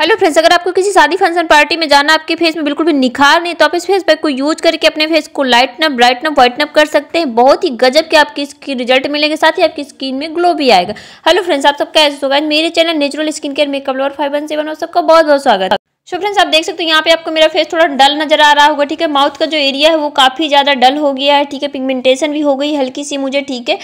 hello friends अगर आपको किसी शादी फंक्शन पार्टी में जाना आपके फेस में बिल्कुल भी निखार नहीं तो आप इस फेस पैक को यूज करके अपने फेस को लाइटनअप व्हाइट वाइटनअप कर सकते हैं बहुत ही गजब के आपकी स्किन रिजल्ट मिलेंगे साथ ही आपकी स्किन में ग्लो भी आएगा हेलो फ्रेंड्स आप सबका ऐसा होगा मेरे channel natural skin care makeup lover five one seven और सबका बहुत बहुत स्वागत सो फ्रेंड्स आप देख सकते हो यहाँ पे आपको मेरा फेस थोड़ा डल नजर आ रहा होगा ठीक है माउथ का जो एरिया है वो काफ़ी ज़्यादा डल हो गया है ठीक है पिगमेंटेशन भी हो गई हल्की सी मुझे ठीक है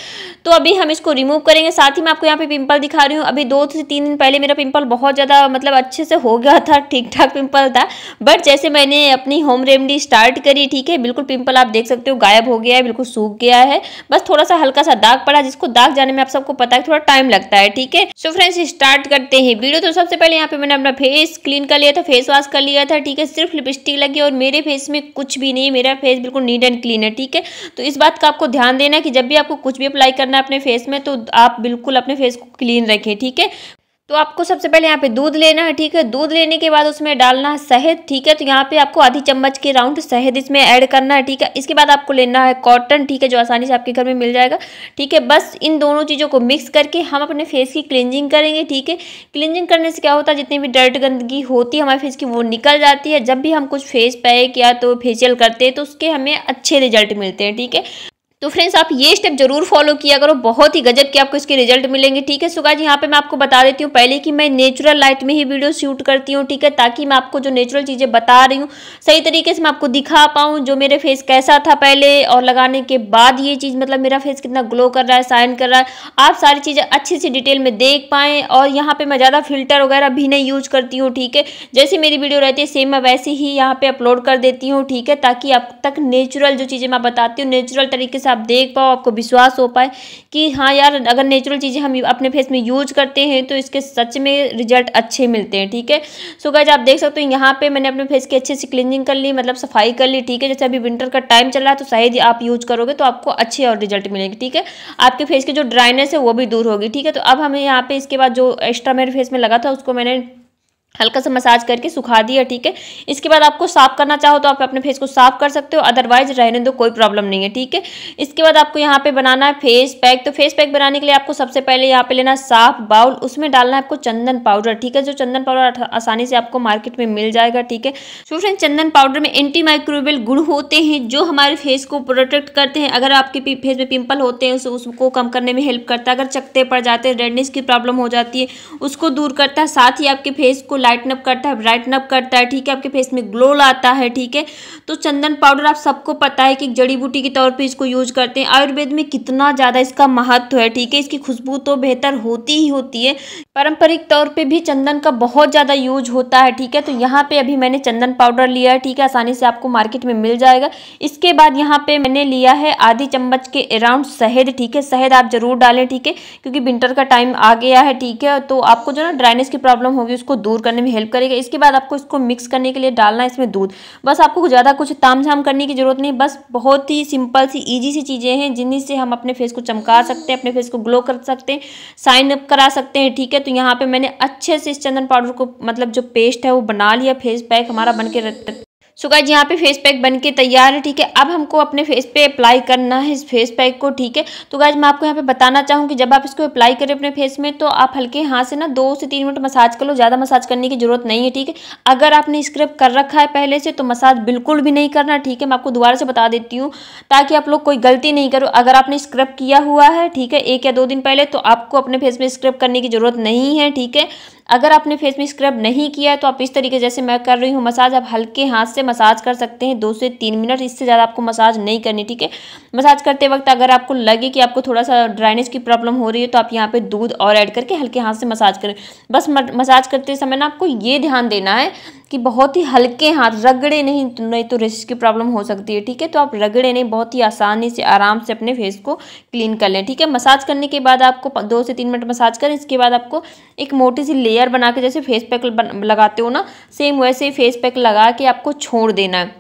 तो अभी हम इसको रिमूव करेंगे साथ ही मैं आपको यहाँ पे पिंपल दिखा रही हूँ अभी दो से तीन दिन पहले मेरा पिंपल बहुत ज़्यादा मतलब अच्छे से हो गया था ठीक ठाक पिंपल था बट जैसे मैंने अपनी होम रेमडी स्टार्ट करी ठीक है बिल्कुल पिंपल आप देख सकते हो गायब हो गया है बिल्कुल सूख गया है बस थोड़ा सा हल्का सा दाग पड़ा जिसको दाग जाने में आप सबको पता है थोड़ा टाइम लगता है ठीक है सो फ्रेंड्स स्टार्ट करते हैं वीडियो तो सबसे पहले यहाँ पे मैंने अपना फेस क्लीन कर लिया था फेस वॉश कर लिया था ठीक है सिर्फ लिपस्टिक लगी और मेरे फेस में कुछ भी नहीं मेरा फेस बिल्कुल नीट एंड क्लीन है ठीक है तो इस बात का आपको ध्यान देना कि जब भी आपको कुछ भी अप्लाई करना है अपने फेस में तो आप बिल्कुल अपने फेस को क्लीन रखें ठीक है तो आपको सबसे पहले यहाँ पे दूध लेना है ठीक है दूध लेने के बाद उसमें डालना है शहद ठीक है तो यहाँ पे आपको आधी चम्मच के राउंड शहद इसमें ऐड करना है ठीक है इसके बाद आपको लेना है कॉटन ठीक है जो आसानी से आपके घर में मिल जाएगा ठीक है बस इन दोनों चीज़ों को मिक्स करके हम अपने फेस की क्लिनजिंग करेंगे ठीक है क्लिनजिंग करने से क्या होता है जितनी भी डर्ट गंदगी होती है हमारे फेस की वो निकल जाती है जब भी हम कुछ फेस पैक या तो फेशियल करते हैं तो उसके हमें अच्छे रिजल्ट मिलते हैं ठीक है तो फ्रेंड्स आप ये स्टेप जरूर फॉलो किया करो बहुत ही गजब के आपको इसके रिजल्ट मिलेंगे ठीक है सुगा जी यहाँ पे मैं आपको बता देती हूँ पहले कि मैं नेचुरल लाइट में ही वीडियो शूट करती हूँ ठीक है ताकि मैं आपको जो नेचुरल चीज़ें बता रही हूँ सही तरीके से मैं आपको दिखा पाऊँ जो मेरे फेस कैसा था पहले और लगाने के बाद ये चीज़ मतलब मेरा फेस कितना ग्लो कर रहा है साइन कर रहा है आप सारी चीज़ें अच्छी सी डिटेल में देख पाएँ और यहाँ पर मैं ज़्यादा फिल्टर वगैरह भी नहीं यूज करती हूँ ठीक है जैसे मेरी वीडियो रहती है सेम मैं वैसे ही यहाँ पर अपलोड कर देती हूँ ठीक है ताकि आप तक नेचुरल जो चीज़ें मैं बताती हूँ नेचुरल तरीके से आप देख पाओ आपको विश्वास हो पाए कि हाँ यार अगर नेचुरल चीज़ें हम अपने फेस में यूज करते हैं तो इसके सच में रिजल्ट अच्छे मिलते हैं ठीक है सो गाइज आप देख सकते हो यहाँ पर मैंने अपने फेस की अच्छे से क्लिनिंग कर ली मतलब सफाई कर ली ठीक है जैसे अभी विंटर का टाइम चल रहा है तो शायद आप यूज करोगे तो आपको अच्छे और रिजल्ट मिलेंगे ठीक है आपके फेस की जो ड्राइनेस है वो भी दूर होगी ठीक है तो अब हमें यहाँ पे इसके बाद जो एक्स्ट्रा मेरे फेस में लगा था उसको मैंने हल्का सा मसाज करके सुखा दिया ठीक है इसके बाद आपको साफ करना चाहो तो आप अपने फेस को साफ कर सकते हो अदरवाइज रहने दो कोई प्रॉब्लम नहीं है ठीक है इसके बाद आपको यहाँ पे बनाना है फेस पैक तो फेस पैक बनाने के लिए आपको सबसे पहले यहाँ पे लेना है साफ बाउल उसमें डालना है आपको चंदन पाउडर ठीक है जो चंदन पाउडर आसानी से आपको मार्केट में मिल जाएगा ठीक है सो फ्रेंड चंदन पाउडर में एंटी माइक्रोवेल गुण होते हैं जो हमारे फेस को प्रोटेक्ट करते हैं अगर आपके फेस में पिम्पल होते हैं उसको कम करने में हेल्प करता है अगर चकते पड़ जाते हैं रेडनेस की प्रॉब्लम हो जाती है उसको दूर करता है साथ ही आपके फेस को लाइटन अप करता है ब्राइटन अप करता है ठीक है आपके फेस में ग्लो लाता है ठीक है तो चंदन पाउडर आप सबको पता है कि जड़ी बूटी के तौर पर इसको यूज करते हैं आयुर्वेद में कितना ज़्यादा इसका महत्व है ठीक है इसकी खुशबू तो बेहतर होती ही होती है पारंपरिक तौर पर भी चंदन का बहुत ज़्यादा यूज होता है ठीक है तो यहाँ पर अभी मैंने चंदन पाउडर लिया है ठीक है आसानी से आपको मार्केट में मिल जाएगा इसके बाद यहाँ पर मैंने लिया है आधी चम्मच के अराउंड शहद ठीक है शहद आप ज़रूर डालें ठीक है क्योंकि विंटर का टाइम आ गया है ठीक है तो आपको जो ना ड्राइनेस की प्रॉब्लम होगी उसको दूर कर करने में हेल्प करेगा इसके बाद आपको इसको मिक्स करने के लिए डालना है इसमें दूध बस आपको ज़्यादा कुछ ताम झाम करने की ज़रूरत नहीं बस बहुत ही सिंपल सी ईजी सी चीज़ें हैं जिनसे हम अपने फेस को चमका सकते हैं अपने फेस को ग्लो कर सकते हैं साइन अप करा सकते हैं ठीक है तो यहाँ पर मैंने अच्छे से इस चंदन पाउडर को मतलब जो पेस्ट है वो बना लिया फेस पैक हमारा बन के सो गाइज यहाँ पे फेस पैक बन के तैयार है ठीक है अब हमको अपने फेस पे अप्लाई करना है इस फेस पैक को ठीक है तो गाइज मैं आपको यहाँ पे बताना चाहूँगी जब आप इसको अप्लाई करें अपने फेस में तो आप हल्के हाथ से ना दो से तीन मिनट मसाज कर लो ज़्यादा मसाज करने की जरूरत नहीं है ठीक है अगर आपने स्क्रब कर रखा है पहले से तो मसाज बिल्कुल भी नहीं करना ठीक है मैं आपको दोबारा से बता देती हूँ ताकि आप लोग कोई गलती नहीं करो अगर आपने स्क्रब किया हुआ है ठीक है एक या दो दिन पहले तो आपको अपने फेस में स्क्रब करने की जरूरत नहीं है ठीक है अगर आपने फेस में स्क्रब नहीं किया है तो आप इस तरीके जैसे मैं कर रही हूँ मसाज आप हल्के हाथ से मसाज कर सकते हैं दो से तीन मिनट इससे ज़्यादा आपको मसाज नहीं करनी ठीक है मसाज करते वक्त अगर आपको लगे कि आपको थोड़ा सा ड्राइनेज की प्रॉब्लम हो रही है तो आप यहाँ पर दूध और ऐड करके हल्के हाथ से मसाज करें बस मसाज करते समय ना आपको ये ध्यान देना है कि बहुत ही हल्के हाथ रगड़े नहीं तो नहीं तो रेसिस की प्रॉब्लम हो सकती है ठीक है तो आप रगड़े नहीं बहुत ही आसानी से आराम से अपने फेस को क्लीन कर लें ठीक है मसाज करने के बाद आपको दो से तीन मिनट मसाज करें इसके बाद आपको एक मोटी सी लेयर बना के जैसे फेस पैक लगाते हो ना सेम वैसे ही फेस पैक लगा के आपको छोड़ देना है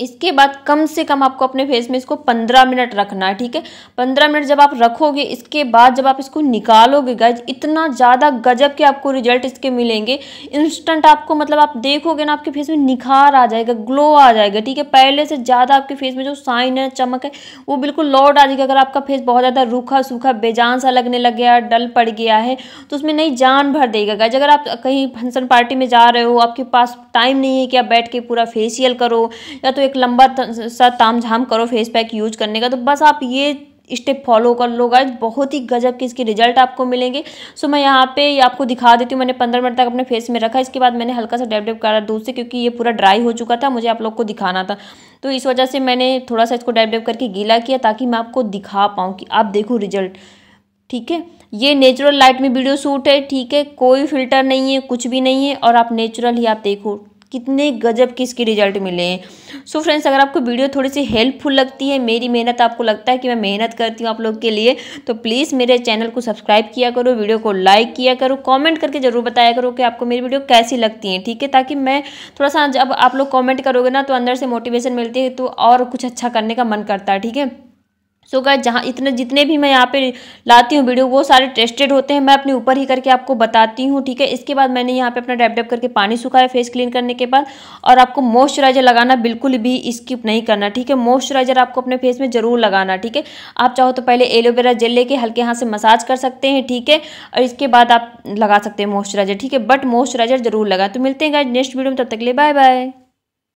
इसके बाद कम से कम आपको अपने फेस में इसको पंद्रह मिनट रखना है ठीक है पंद्रह मिनट जब आप रखोगे इसके बाद जब आप इसको निकालोगे गज इतना ज़्यादा गजब के आपको रिजल्ट इसके मिलेंगे इंस्टेंट आपको मतलब आप देखोगे ना आपके फेस में निखार आ जाएगा ग्लो आ जाएगा ठीक है पहले से ज़्यादा आपके फेस में जो साइन है चमक है वो बिल्कुल लौट आ जाएगी अगर आपका फेस बहुत ज़्यादा रूखा सूखा बेजान सा लगने लग गया डल पड़ गया है तो उसमें नई जान भर देगा गज अगर आप कहीं फंक्शन पार्टी में जा रहे हो आपके पास टाइम नहीं है कि आप बैठ के पूरा फेशियल करो या तो एक लंबा सा तामझाम करो फेस पैक यूज करने का तो बस आप ये स्टेप फॉलो कर लो गाइज बहुत ही गजब के इसके रिजल्ट आपको मिलेंगे सो मैं यहाँ पे ये आपको दिखा देती हूँ मैंने पंद्रह मिनट तक अपने फेस में रखा इसके बाद मैंने हल्का सा डेप डेप करा दूध से क्योंकि ये पूरा ड्राई हो चुका था मुझे आप लोग को दिखाना था तो इस वजह से मैंने थोड़ा सा इसको डेप डेप करके गीला किया ताकि मैं आपको दिखा पाऊँ कि आप देखो रिजल्ट ठीक है ये नेचुरल लाइट में वीडियो शूट है ठीक है कोई फिल्टर नहीं है कुछ भी नहीं है और आप नेचुरल ही आप देखो कितने गजब की इसके रिजल्ट मिले हैं सो फ्रेंड्स अगर आपको वीडियो थोड़ी सी हेल्पफुल लगती है मेरी मेहनत आपको लगता है कि मैं मेहनत करती हूँ आप लोग के लिए तो प्लीज़ मेरे चैनल को सब्सक्राइब किया करो वीडियो को लाइक किया करो कमेंट करके ज़रूर बताया करो कि आपको मेरी वीडियो कैसी लगती है ठीक है ताकि मैं थोड़ा सा जब आप लोग कॉमेंट करोगे ना तो अंदर से मोटिवेशन मिलती है तो और कुछ अच्छा करने का मन करता है ठीक है सो गाय जहाँ इतने जितने भी मैं यहाँ पे लाती हूँ वीडियो वो सारे टेस्टेड होते हैं मैं अपने ऊपर ही करके आपको बताती हूँ ठीक है इसके बाद मैंने यहाँ पे अपना डैप डैप करके पानी सुखाया फेस क्लीन करने के बाद और आपको मॉइस्चराइजर लगाना बिल्कुल भी स्किप नहीं करना ठीक है मॉइस्चराइजर आपको अपने फेस में ज़रूर लगाना ठीक है आप चाहो तो पहले एलोवेरा जेल लेके हल्के हाथ से मसाज कर सकते हैं ठीक है और इसके बाद आप लगा सकते हैं मॉइस्चराइजर ठीक है बट मॉइस्चराइजर ज़रूर लगा तो मिलते हैं नेक्स्ट वीडियो में तब तक ले बाय बाय